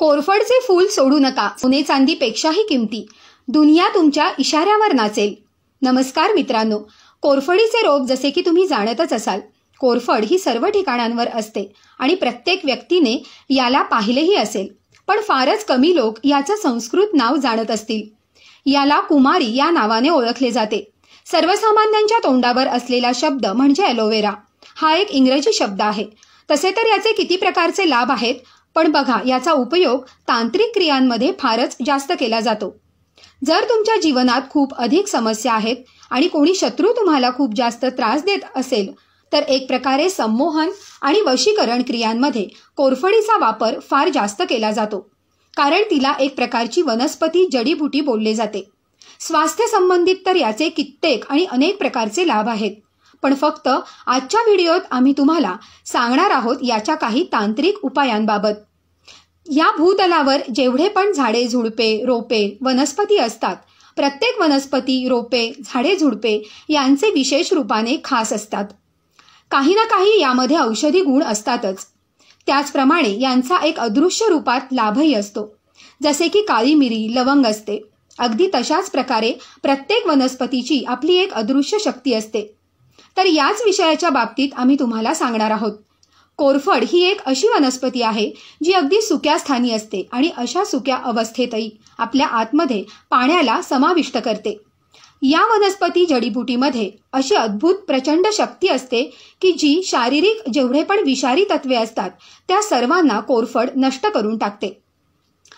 कोरफडचे फूल सोडू नका सोने चांदीपेक्षाही किमती दुनिया तुमच्या इशाऱ्यावर नाचेल नमस्कार मित्रांनो कोरफडीचे रोग जसे की तुम्ही जाणतच असाल कोरफड ही सर्व ठिकाणांवर असते आणि प्रत्येक व्यक्तीने याला पाहिलेही असेल पण फारच कमी लोक याचं संस्कृत नाव जाणत असतील याला कुमारी या नावाने ओळखले जाते सर्वसामान्यांच्या तोंडावर असलेला शब्द म्हणजे अलोवेरा हा एक इंग्रजी शब्द आहे तसे तर याचे किती प्रकारचे लाभ आहेत पण बघा याचा उपयोग तांत्रिक क्रियांमध्ये फारच जास्त केला जातो जर तुमच्या जीवनात खूप अधिक समस्या आहेत आणि कोणी शत्रू तुम्हाला खूप जास्त त्रास देत असेल तर एक प्रकारे संमोहन आणि वशीकरण क्रियांमध्ये कोरफडीचा वापर फार जास्त केला जातो कारण तिला एक प्रकारची वनस्पती जडीबुटी बोलले जाते स्वास्थ्य संबंधित तर याचे कित्येक आणि अनेक प्रकारचे लाभ आहेत पण फक्त आजच्या व्हिडिओत आम्ही तुम्हाला सांगणार आहोत याच्या काही तांत्रिक उपायांबाबत या भूतलावर जेवढे पण झाडे झुडपे रोपे वनस्पती असतात प्रत्येक वनस्पती रोपे झाडे झुडपे यांचे विशेष रूपाने खास असतात काही ना काही यामध्ये औषधी गुण असतातच त्याचप्रमाणे यांचा एक अदृश्य रूपात लाभही असतो जसे की काळी मिरी लवंग असते अगदी तशाच प्रकारे प्रत्येक वनस्पतीची आपली एक अदृश्य शक्ती असते तर याच विषयाच्या बाबतीत आम्ही तुम्हाला सांगणार आहोत कोरफड ही एक अशी वनस्पती आहे जी अगदी सुक्या स्थानी असते आणि अशा सुक्या अवस्थेतही आपल्या आतमध्ये पाण्याला समाविष्ट करते या वनस्पती जडीबुटीमध्ये अशी अद्भुत प्रचंड शक्ती असते की जी शारीरिक जेवढे पण विषारी तत्वे असतात त्या सर्वांना कोरफड नष्ट करून टाकते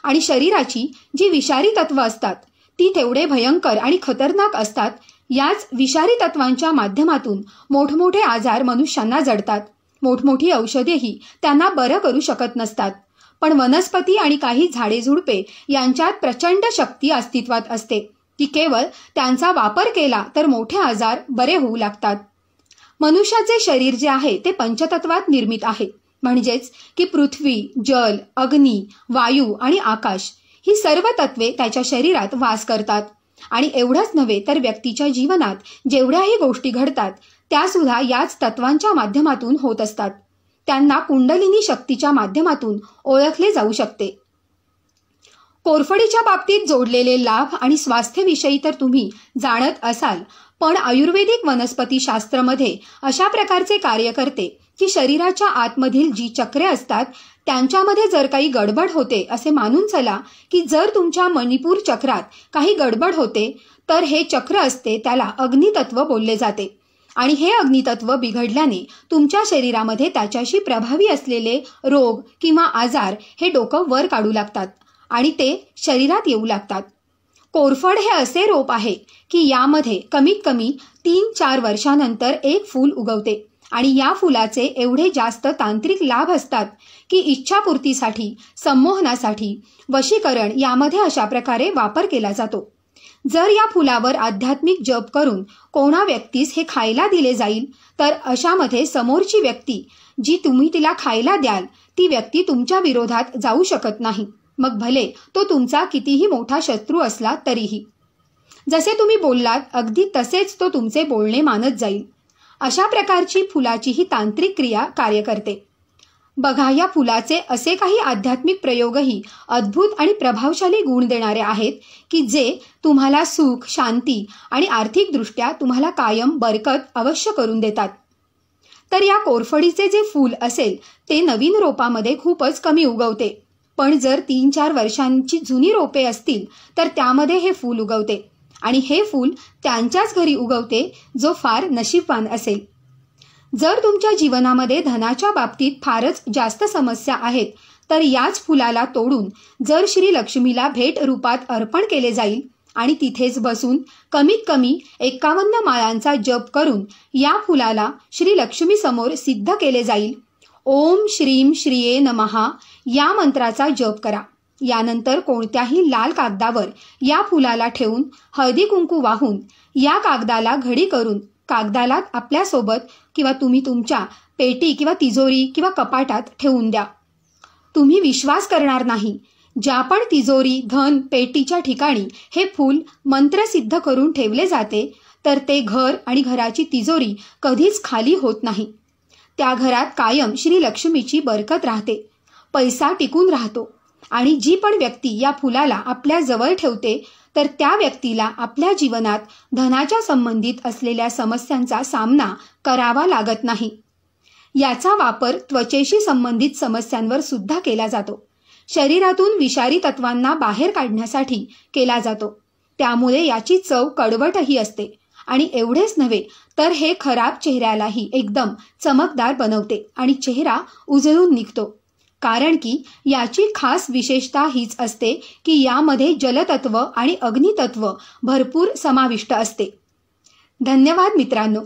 आणि शरीराची जी विषारी तत्व असतात ती तेवढे भयंकर आणि खतरनाक असतात याच विषारी तत्वांच्या माध्यमातून मोठमोठे आजार मनुष्यांना जडतात मोठमोठी औषधेही त्यांना बरं करू शकत नसतात पण वनस्पती आणि काही झाडे झुडपे यांच्यात प्रचंड शक्ती अस्तित्वात असते ती केवळ त्यांचा वापर केला तर मोठे आजार बरे होऊ लागतात मनुष्याचे शरीर जे आहे ते पंचतत्वात निर्मित आहे म्हणजेच की पृथ्वी जल अग्नी वायू आणि आकाश ही सर्व तत्वे त्याच्या शरीरात वास करतात आणि एवढंच नव्हे तर व्यक्तीच्या जीवनात जेवढ्याही गोष्टी घडतात त्यासुद्धा याच तत्वांच्या माध्यमातून होत असतात त्यांना कुंडलिनी शक्तीच्या माध्यमातून ओळखले जाऊ शकते कोरफडीच्या बाबतीत जोडलेले लाभ आणि स्वास्थ्यविषयी तर तुम्ही जाणत असाल पण आयुर्वेदिक वनस्पतीशास्त्रमध्ये अशा प्रकारचे कार्य करते की शरीराच्या आतमधील जी चक्रे असतात त्यांच्यामध्ये जर काही गडबड होते असे मानून चला की जर तुमच्या मणिपूर चक्रात काही गडबड होते तर हे चक्र असते त्याला अग्नितत्व बोलले जाते आणि हे अग्नितत्व बिघडल्याने तुमच्या शरीरामध्ये त्याच्याशी प्रभावी असलेले रोग किंवा आजार हे डोकं वर काढू लागतात आणि ते शरीरात येऊ लागतात कोरफड हे असे रोप आहे की यामध्ये कमीत कमी तीन चार वर्षानंतर एक फूल उगवते आणि या फुलाचे एवढे जास्त तांत्रिक लाभ असतात की इच्छापूर्तीसाठी संमोहनासाठी वशीकरण यामध्ये अशा प्रकारे वापर केला जातो जर या फुलावर आध्यात्मिक जप करून कोणा व्यक्तीस हे खायला दिले जाईल तर अशामध्ये समोरची व्यक्ती जी तुम्ही तिला खायला द्याल ती व्यक्ती तुमच्या विरोधात जाऊ शकत नाही मग भले तो तुमचा कितीही मोठा शत्रू असला तरीही जसे तुम्ही बोललात अगदी तसेच तो तुमचे बोलणे मानत जाईल अशा प्रकारची फुलाची ही तांत्रिक क्रिया कार्य करते बघा या फुलाचे असे काही आध्यात्मिक प्रयोगही अद्भुत आणि प्रभावशाली गुण देणारे आहेत की जे तुम्हाला सुख शांती आणि आर्थिकदृष्ट्या तुम्हाला कायम बरकत अवश्य करून देतात तर या कोरफडीचे जे फूल असेल ते नवीन रोपामध्ये खूपच कमी उगवते पण जर तीन चार वर्षांची जुनी रोपे असतील तर त्यामध्ये हे फूल उगवते आणि हे फूल त्यांच्याच घरी उगवते जो फार नशीबवान असेल जर तुमच्या जीवनामध्ये धनाच्या बाबतीत फारच जास्त समस्या आहेत तर याच फुलाला तोडून जर श्री लक्ष्मीला भेट रूपात अर्पण केले जाईल आणि तिथेच बसून कमीत कमी एक्कावन्न माळांचा जप करून या फुलाला श्री लक्ष्मी समोर सिद्ध केले जाईल ओम श्रीम श्रीये नमहा या मंत्राचा जप करा यानंतर कोणत्याही लाल कागदावर या फुलाला ठेवून हळदी कुंकू वाहून या कागदाला घडी करून कागदालात आपल्यासोबत किंवा तुम्ही तुमच्या पेटी किंवा तिजोरी किंवा कपाटात ठेवून द्या तुम्ही विश्वास करणार नाही ज्या पण तिजोरी धन पेटीच्या ठिकाणी हे फूल मंत्रसिद्ध करून ठेवले जाते तर ते घर आणि घराची तिजोरी कधीच खाली होत नाही त्या घरात कायम श्री लक्ष्मीची बरकत राहते पैसा टिकून राहतो आणि जी पण व्यक्ती या फुलाला आपल्या जवळ ठेवते तर त्या व्यक्तीला आपल्या जीवनात धनाच्या संबंधित असलेल्या समस्यांचा सामना करावा लागत नाही याचा वापर त्वचेशी संबंधित समस्यांवर सुद्धा केला जातो शरीरातून विषारी तत्वांना बाहेर काढण्यासाठी केला जातो त्यामुळे याची चव कडवटही असते आणि एवढेच नव्हे तर हे खराब चेहऱ्यालाही एकदम चमकदार बनवते आणि चेहरा उजळून निघतो कारण की याची खास विशेषता हीच असते की यामध्ये जलतत्व आणि अग्नितत्व भरपूर समाविष्ट असते धन्यवाद मित्रांनो